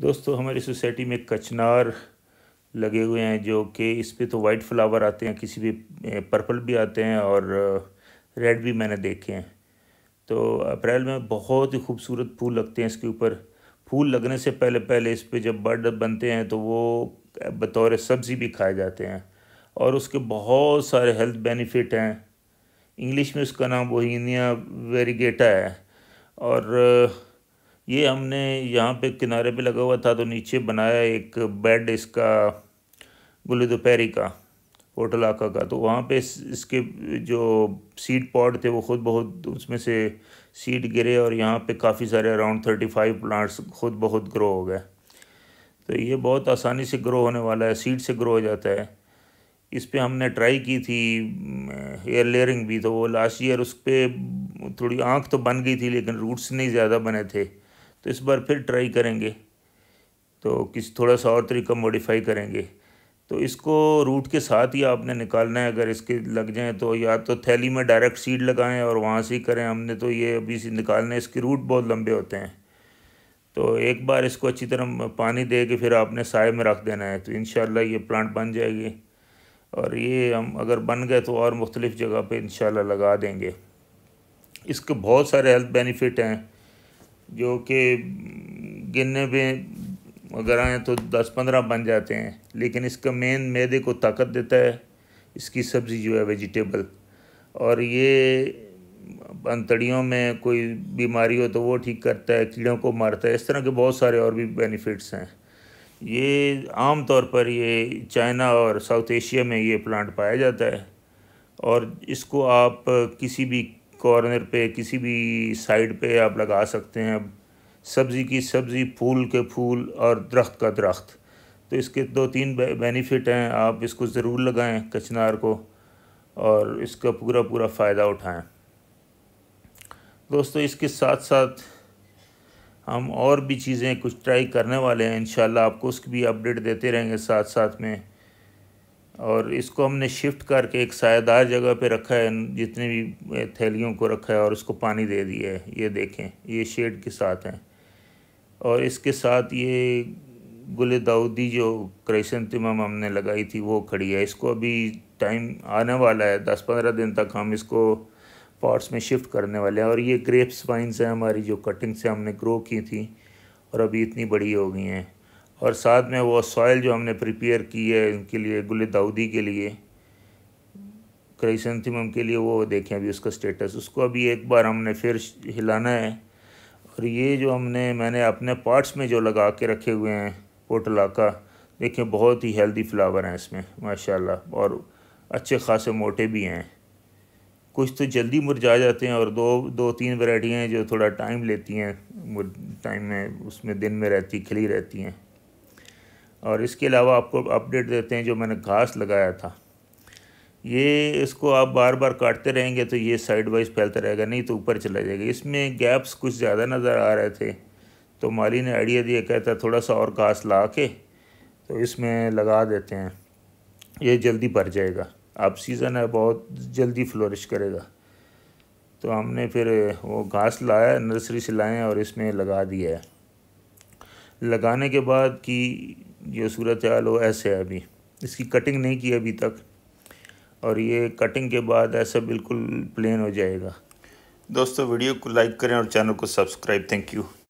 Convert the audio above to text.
दोस्तों हमारी सोसाइटी में कचनार लगे हुए हैं जो कि इस पर तो वाइट फ्लावर आते हैं किसी भी पर्पल भी आते हैं और रेड भी मैंने देखे हैं तो अप्रैल में बहुत ही खूबसूरत फूल लगते हैं इसके ऊपर फूल लगने से पहले पहले इस पर जब बर्ड बनते हैं तो वो बतौर सब्ज़ी भी खाए जाते हैं और उसके बहुत सारे हेल्थ बेनिफिट हैं इंग्लिश में उसका नाम बोहिनिया वेरीगेटा है और ये हमने यहाँ पे किनारे पे लगा हुआ था तो नीचे बनाया एक बेड इसका गुल दोपहरी का होटल आका का तो वहाँ पे इसके जो सीड पॉड थे वो खुद बहुत उसमें से सीड गिरे और यहाँ पे काफ़ी सारे अराउंड थर्टी फाइव प्लांट्स खुद बहुत ग्रो हो गए तो ये बहुत आसानी से ग्रो होने वाला है सीड से ग्रो हो जाता है इस पर हमने ट्राई की थी एयर लेयरिंग भी तो वो लास्ट ईयर उस पर थोड़ी आँख तो बन गई थी लेकिन रूट्स नहीं ज़्यादा बने थे तो इस बार फिर ट्राई करेंगे तो किस थोड़ा सा और तरीका मॉडिफाई करेंगे तो इसको रूट के साथ ही आपने निकालना है अगर इसके लग जाए तो या तो थैली में डायरेक्ट सीड लगाएं और वहाँ से ही करें हमने तो ये अभी से निकालने इसके रूट बहुत लंबे होते हैं तो एक बार इसको अच्छी तरह पानी दे के फिर आपने साय में रख देना है तो इन ये प्लांट बन जाएगी और ये हम अगर बन गए तो और मुख्तलिफ़ जगह पर इन लगा देंगे इसके बहुत सारे हेल्थ बेनिफिट हैं जो कि गिनने में अगर आए तो दस पंद्रह बन जाते हैं लेकिन इसका मेन मैदे को ताकत देता है इसकी सब्ज़ी जो है वेजिटेबल और ये अंतड़ियों में कोई बीमारी हो तो वो ठीक करता है कीड़ों को मारता है इस तरह के बहुत सारे और भी बेनिफिट्स हैं ये आम तौर पर ये चाइना और साउथ एशिया में ये प्लांट पाया जाता है और इसको आप किसी भी कॉर्नर पे किसी भी साइड पे आप लगा सकते हैं सब्ज़ी की सब्ज़ी फूल के फूल और दरख्त का दरख्त तो इसके दो तीन बेनिफिट हैं आप इसको ज़रूर लगाएं कचनार को और इसका पूरा पूरा फ़ायदा उठाएं दोस्तों इसके साथ साथ हम और भी चीज़ें कुछ ट्राई करने वाले हैं इन आपको उसकी भी अपडेट देते रहेंगे साथ साथ में और इसको हमने शिफ्ट करके एक सायेदार जगह पे रखा है जितने भी थैलियों को रखा है और उसको पानी दे दिया है ये देखें ये शेड के साथ हैं और इसके साथ ये गुल दाऊदी जो तमाम हमने लगाई थी वो खड़ी है इसको अभी टाइम आने वाला है दस पंद्रह दिन तक हम इसको पॉट्स में शिफ्ट करने वाले हैं और ये ग्रेप्स वाइन्स हैं हमारी जो कटिंग से हमने ग्रो की थी और अभी इतनी बड़ी हो गई हैं और साथ में वो सॉइल जो हमने प्रिपेयर की है उनके लिए गुल दाऊदी के लिए क्रेसनथिमम के लिए वो देखें अभी उसका स्टेटस उसको अभी एक बार हमने फिर हिलाना है और ये जो हमने मैंने अपने पार्ट्स में जो लगा के रखे हुए हैं पोटला का देखें बहुत ही हेल्दी फ्लावर हैं इसमें माशाल्लाह और अच्छे खासे मोटे भी हैं कुछ तो जल्दी मुरझा जाते हैं और दो दो तीन वैरायटियाँ हैं जो थोड़ा टाइम लेती हैं टाइम में उसमें दिन में रहती खिली रहती हैं और इसके अलावा आपको अपडेट देते हैं जो मैंने घास लगाया था ये इसको आप बार बार काटते रहेंगे तो ये साइड वाइज फैलता रहेगा नहीं तो ऊपर चला जाएगा इसमें गैप्स कुछ ज़्यादा नज़र आ रहे थे तो माली ने आइडिया दिया कहता थोड़ा सा और घास ला के तो इसमें लगा देते हैं ये जल्दी भर जाएगा अब सीज़न है बहुत जल्दी फ्लोरिश करेगा तो हमने फिर वो घास लाया नर्सरी से लाए और इसमें लगा दिया है लगाने के बाद की जो सूरत हाल हो ऐसे है अभी इसकी कटिंग नहीं की अभी तक और ये कटिंग के बाद ऐसा बिल्कुल प्लेन हो जाएगा दोस्तों वीडियो को लाइक करें और चैनल को सब्सक्राइब थैंक यू